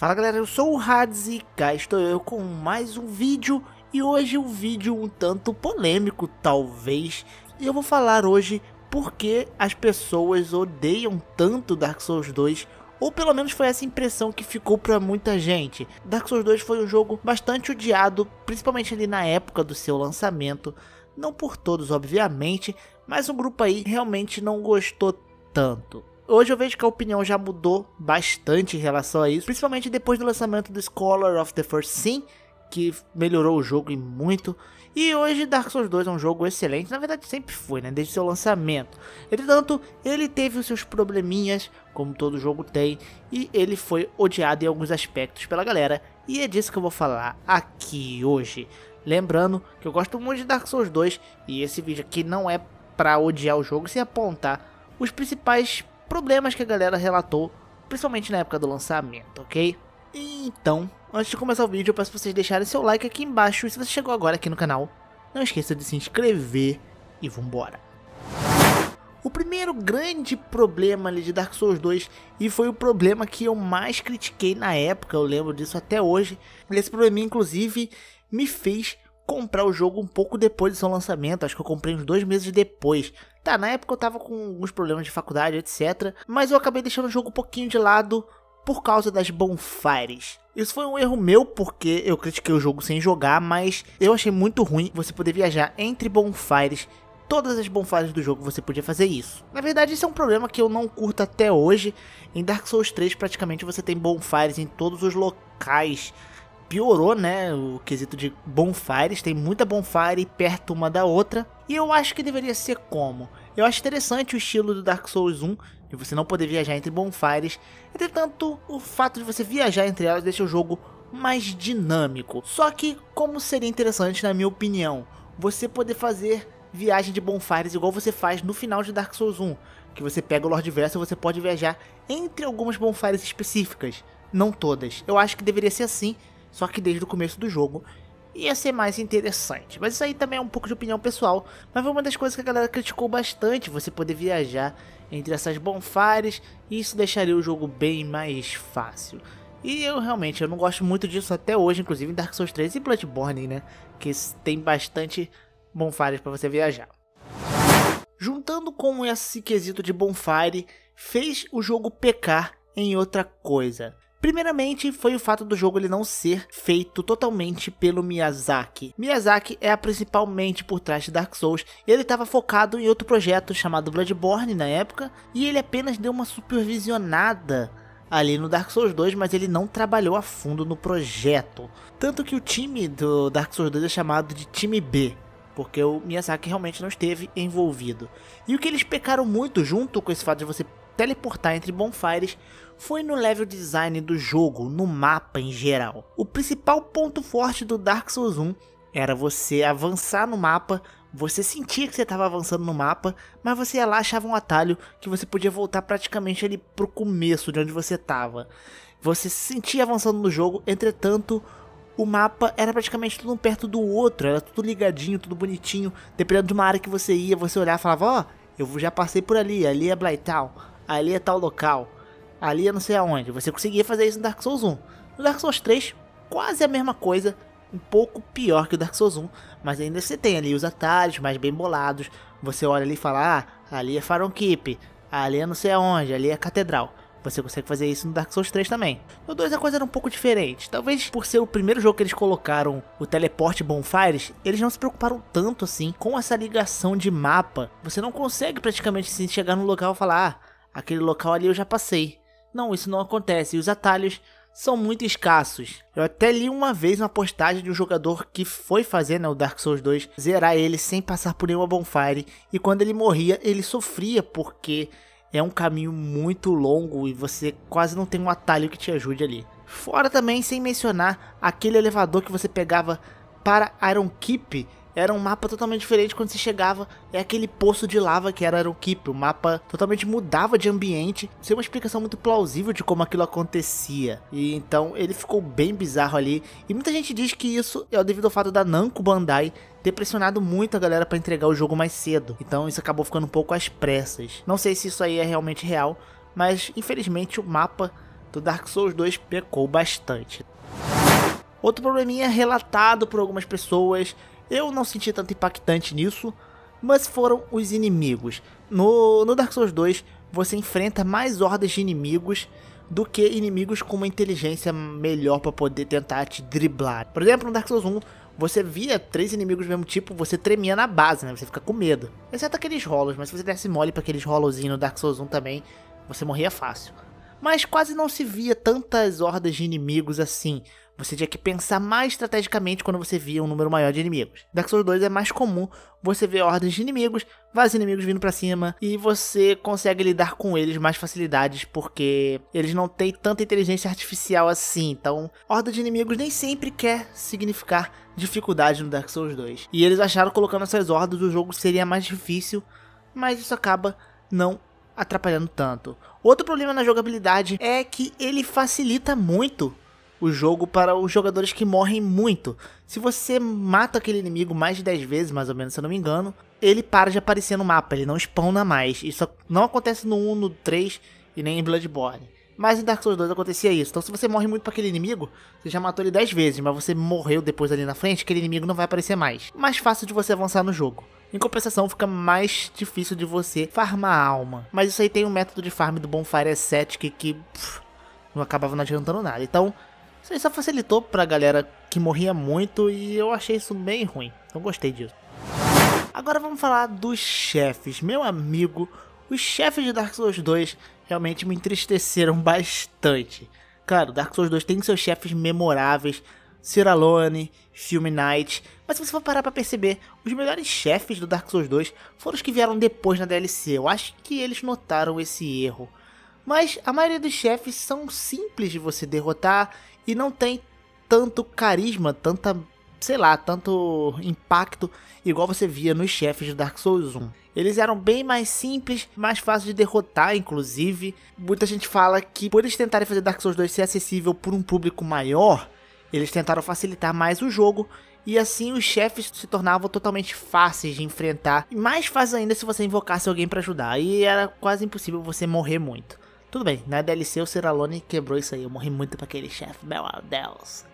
Fala galera, eu sou o Rads e cá estou eu com mais um vídeo e hoje um vídeo um tanto polêmico talvez e eu vou falar hoje porque as pessoas odeiam tanto Dark Souls 2 ou pelo menos foi essa impressão que ficou para muita gente. Dark Souls 2 foi um jogo bastante odiado, principalmente ali na época do seu lançamento, não por todos obviamente, mas um grupo aí realmente não gostou tanto. Hoje eu vejo que a opinião já mudou bastante em relação a isso, principalmente depois do lançamento do Scholar of the First Sin, que melhorou o jogo e muito. E hoje Dark Souls 2 é um jogo excelente, na verdade sempre foi, né, desde seu lançamento. Entretanto, ele teve os seus probleminhas, como todo jogo tem, e ele foi odiado em alguns aspectos pela galera, e é disso que eu vou falar aqui hoje. Lembrando que eu gosto muito de Dark Souls 2 e esse vídeo aqui não é para odiar o jogo, se apontar os principais problemas que a galera relatou, principalmente na época do lançamento, ok? Então, antes de começar o vídeo, eu peço vocês deixarem seu like aqui embaixo e se você chegou agora aqui no canal, não esqueça de se inscrever e vambora. O primeiro grande problema ali de Dark Souls 2, e foi o problema que eu mais critiquei na época, eu lembro disso até hoje, esse probleminha inclusive me fez comprar o jogo um pouco depois do seu lançamento. Acho que eu comprei uns dois meses depois. Tá, na época eu tava com alguns problemas de faculdade, etc. Mas eu acabei deixando o jogo um pouquinho de lado por causa das bonfires. Isso foi um erro meu porque eu critiquei o jogo sem jogar, mas eu achei muito ruim você poder viajar entre bonfires todas as bonfires do jogo você podia fazer isso. Na verdade, isso é um problema que eu não curto até hoje. Em Dark Souls 3, praticamente você tem bonfires em todos os locais piorou, né? O quesito de bonfires. Tem muita bonfire perto uma da outra. E eu acho que deveria ser como? Eu acho interessante o estilo do Dark Souls 1, de você não poder viajar entre bonfires. Entretanto, o fato de você viajar entre elas deixa o jogo mais dinâmico. Só que, como seria interessante, na minha opinião, você poder fazer viagem de bonfires igual você faz no final de Dark Souls 1, que você pega o Lord Verso e você pode viajar entre algumas bonfires específicas, não todas. Eu acho que deveria ser assim, só que desde o começo do jogo, ia ser mais interessante. Mas isso aí também é um pouco de opinião pessoal. Mas foi uma das coisas que a galera criticou bastante, você poder viajar entre essas bonfires, e isso deixaria o jogo bem mais fácil. E eu realmente, eu não gosto muito disso até hoje, inclusive em Dark Souls 3 e Bloodborne, né? Que tem bastante bonfires para você viajar. Juntando com esse quesito de bonfire, fez o jogo pecar em outra coisa. Primeiramente, foi o fato do jogo ele não ser feito totalmente pelo Miyazaki. Miyazaki é a principal mente por trás de Dark Souls, ele estava focado em outro projeto chamado Bloodborne na época, e ele apenas deu uma supervisionada ali no Dark Souls 2, mas ele não trabalhou a fundo no projeto. Tanto que o time do Dark Souls 2 é chamado de Time B, porque o Miyazaki realmente não esteve envolvido. E o que eles pecaram muito junto com esse fato de você teleportar entre bonfires foi no level design do jogo, no mapa em geral. O principal ponto forte do Dark Souls 1 era você avançar no mapa, você sentia que você estava avançando no mapa, mas você ia lá achava um atalho que você podia voltar praticamente ali pro começo de onde você estava. Você se sentia avançando no jogo, entretanto, o mapa era praticamente tudo um perto do outro, era tudo ligadinho, tudo bonitinho. Dependendo de uma área que você ia, você olhava e falava, ó, oh, eu já passei por ali, ali é tal, ali é tal local ali eu não sei aonde. Você conseguia fazer isso no Dark Souls 1. No Dark Souls 3, quase a mesma coisa, um pouco pior que o Dark Souls 1, mas ainda você tem ali os atalhos mais bem bolados. Você olha ali e fala: ah, ali é Faron Keep, ali é não sei aonde, ali é Catedral. Você consegue fazer isso no Dark Souls 3 também. No 2 a coisa era um pouco diferente. Talvez por ser o primeiro jogo que eles colocaram o teleporte Bonfires, eles não se preocuparam tanto assim com essa ligação de mapa. Você não consegue praticamente se assim, chegar num local e falar: ah, aquele local ali eu já passei. Não, isso não acontece. E os atalhos são muito escassos. Eu até li uma vez uma postagem de um jogador que foi fazer né, o Dark Souls 2, zerar ele sem passar por nenhuma bonfire, e quando ele morria, ele sofria porque é um caminho muito longo e você quase não tem um atalho que te ajude ali. Fora também, sem mencionar aquele elevador que você pegava para Iron Keep, era um mapa totalmente diferente quando você chegava. É aquele poço de lava que era o Keep. O mapa totalmente mudava de ambiente. Sem uma explicação muito plausível de como aquilo acontecia. E então ele ficou bem bizarro ali. E muita gente diz que isso é devido ao fato da Namco Bandai ter pressionado muito a galera para entregar o jogo mais cedo. Então isso acabou ficando um pouco às pressas. Não sei se isso aí é realmente real, mas infelizmente o mapa do Dark Souls 2 pecou bastante. Outro probleminha relatado por algumas pessoas eu não senti tanto impactante nisso, mas foram os inimigos. No, no Dark Souls 2, você enfrenta mais hordas de inimigos do que inimigos com uma inteligência melhor para poder tentar te driblar. Por exemplo, no Dark Souls 1, você via três inimigos do mesmo tipo, você tremia na base, né? Você fica com medo. Exceto aqueles rolos, mas se você desse mole para aqueles rolozinhos no Dark Souls 1 também, você morria fácil mas quase não se via tantas hordas de inimigos assim. Você tinha que pensar mais estrategicamente quando você via um número maior de inimigos. Dark Souls 2 é mais comum você ver hordas de inimigos, vários inimigos vindo para cima e você consegue lidar com eles mais facilidades porque eles não têm tanta inteligência artificial assim. Então, horda de inimigos nem sempre quer significar dificuldade no Dark Souls 2. E eles acharam colocando essas hordas o jogo seria mais difícil, mas isso acaba não atrapalhando tanto. Outro problema na jogabilidade é que ele facilita muito o jogo para os jogadores que morrem muito. Se você mata aquele inimigo mais de 10 vezes, mais ou menos, se eu não me engano, ele para de aparecer no mapa, ele não spawna mais. Isso não acontece no 1, no 3 e nem em Bloodborne. Mas em Dark Souls 2 acontecia isso. Então se você morre muito para aquele inimigo, você já matou ele 10 vezes, mas você morreu depois ali na frente, aquele inimigo não vai aparecer mais. Mais fácil de você avançar no jogo. Em compensação, fica mais difícil de você farmar a alma. Mas isso aí tem um método de farm do Bonfire Ascetic que pff, não acabava não adiantando nada. Então, isso aí só facilitou pra galera que morria muito e eu achei isso bem ruim. Não gostei disso. Agora vamos falar dos chefes. Meu amigo, os chefes de Dark Souls 2 realmente me entristeceram bastante. Claro, Dark Souls 2 tem seus chefes memoráveis, Ciralone, Film Night. Mas se você for parar pra perceber, os melhores chefes do Dark Souls 2 foram os que vieram depois na DLC. Eu acho que eles notaram esse erro. Mas a maioria dos chefes são simples de você derrotar e não tem tanto carisma, tanta, sei lá, tanto impacto igual você via nos chefes de Dark Souls 1. Eles eram bem mais simples, mais fáceis de derrotar, inclusive. Muita gente fala que por eles tentarem fazer Dark Souls 2 ser acessível por um público maior, eles tentaram facilitar mais o jogo e assim os chefes se tornavam totalmente fáceis de enfrentar, e mais fácil ainda se você invocasse alguém para ajudar, e era quase impossível você morrer muito. Tudo bem, na DLC o Ceralone quebrou isso aí, eu morri muito para aquele chefe, meu Deus.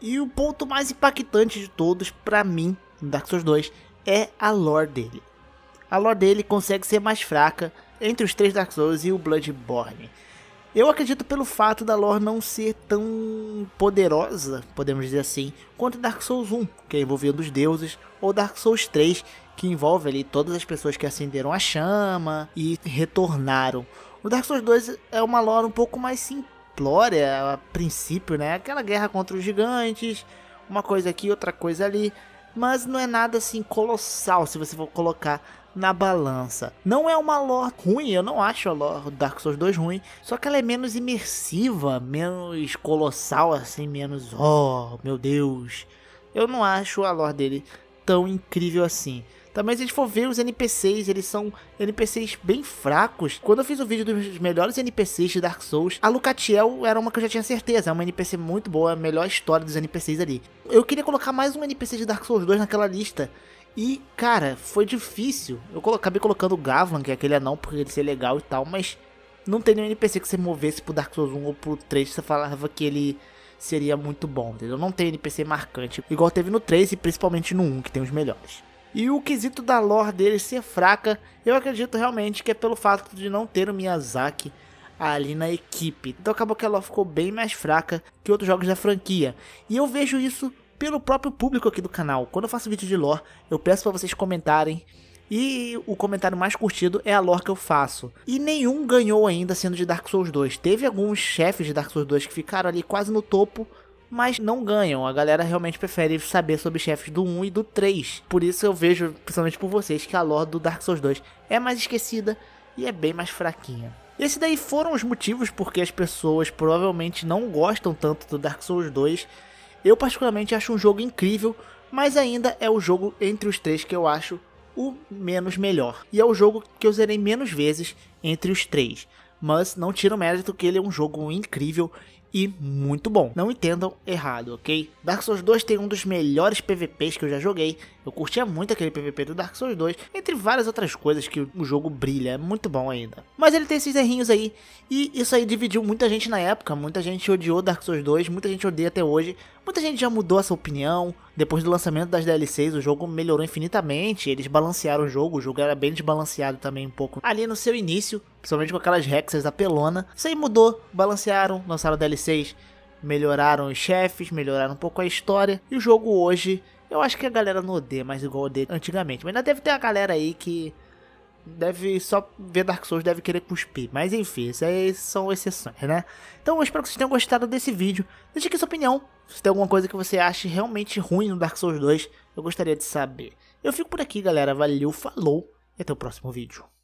E o ponto mais impactante de todos, para mim, no Dark Souls 2, é a lore dele. A lore dele consegue ser mais fraca entre os três Dark Souls e o Bloodborne. Eu acredito pelo fato da lore não ser tão poderosa, podemos dizer assim, quanto Dark Souls 1, que é envolvendo os deuses, ou Dark Souls 3, que envolve ali todas as pessoas que acenderam a chama e retornaram. O Dark Souls 2 é uma lore um pouco mais simplória a princípio, né? Aquela guerra contra os gigantes, uma coisa aqui, outra coisa ali, mas não é nada assim colossal se você for colocar na balança. Não é uma lore ruim, eu não acho a lore Dark Souls 2 ruim, só que ela é menos imersiva, menos colossal, assim, menos oh meu Deus. Eu não acho a lore dele tão incrível assim. Também se a gente for ver os NPCs, eles são NPCs bem fracos. Quando eu fiz o vídeo dos melhores NPCs de Dark Souls, a Lucatiel era uma que eu já tinha certeza, é uma NPC muito boa, a melhor história dos NPCs ali. Eu queria colocar mais um NPC de Dark Souls 2 naquela lista, e, cara, foi difícil. Eu acabei colocando o Gavlan, que é aquele anão, por ele ser legal e tal, mas não tem nenhum NPC que você movesse pro Dark Souls 1 ou pro 3 você falava que ele seria muito bom, entendeu? Não tem NPC marcante, igual teve no 3 e principalmente no 1, que tem os melhores. E o quesito da lore dele ser fraca, eu acredito realmente que é pelo fato de não ter o Miyazaki ali na equipe. Então acabou que a lore ficou bem mais fraca que outros jogos da franquia. E eu vejo isso pelo próprio público aqui do canal. Quando eu faço vídeo de lore, eu peço para vocês comentarem e o comentário mais curtido é a lore que eu faço. E nenhum ganhou ainda sendo de Dark Souls 2. Teve alguns chefes de Dark Souls 2 que ficaram ali quase no topo, mas não ganham. A galera realmente prefere saber sobre chefes do 1 e do 3. Por isso eu vejo, principalmente por vocês, que a lore do Dark Souls 2 é mais esquecida e é bem mais fraquinha. Esse daí foram os motivos porque as pessoas provavelmente não gostam tanto do Dark Souls 2 eu particularmente acho um jogo incrível, mas ainda é o jogo entre os três que eu acho o menos melhor. E é o jogo que eu zerei menos vezes entre os três. Mas não tira o mérito que ele é um jogo incrível e muito bom. Não entendam errado, ok? Dark Souls 2 tem um dos melhores PVPs que eu já joguei. Eu curtia muito aquele PVP do Dark Souls 2, entre várias outras coisas que o jogo brilha, é muito bom ainda. Mas ele tem esses errinhos aí, e isso aí dividiu muita gente na época, muita gente odiou Dark Souls 2, muita gente odeia até hoje, muita gente já mudou essa opinião, depois do lançamento das DLCs, o jogo melhorou infinitamente, eles balancearam o jogo, o jogo era bem desbalanceado também um pouco. Ali no seu início, principalmente com aquelas Rexas da pelona, isso aí mudou, balancearam, lançaram DLCs, melhoraram os chefes, melhoraram um pouco a história, e o jogo hoje, eu acho que a galera não odeia mais igual odeia antigamente, mas ainda deve ter a galera aí que deve só ver Dark Souls deve querer cuspir. Mas enfim, isso aí são exceções, né? Então eu espero que vocês tenham gostado desse vídeo. Deixe aqui sua opinião. Se tem alguma coisa que você ache realmente ruim no Dark Souls 2, eu gostaria de saber. Eu fico por aqui, galera. Valeu, falou e até o próximo vídeo.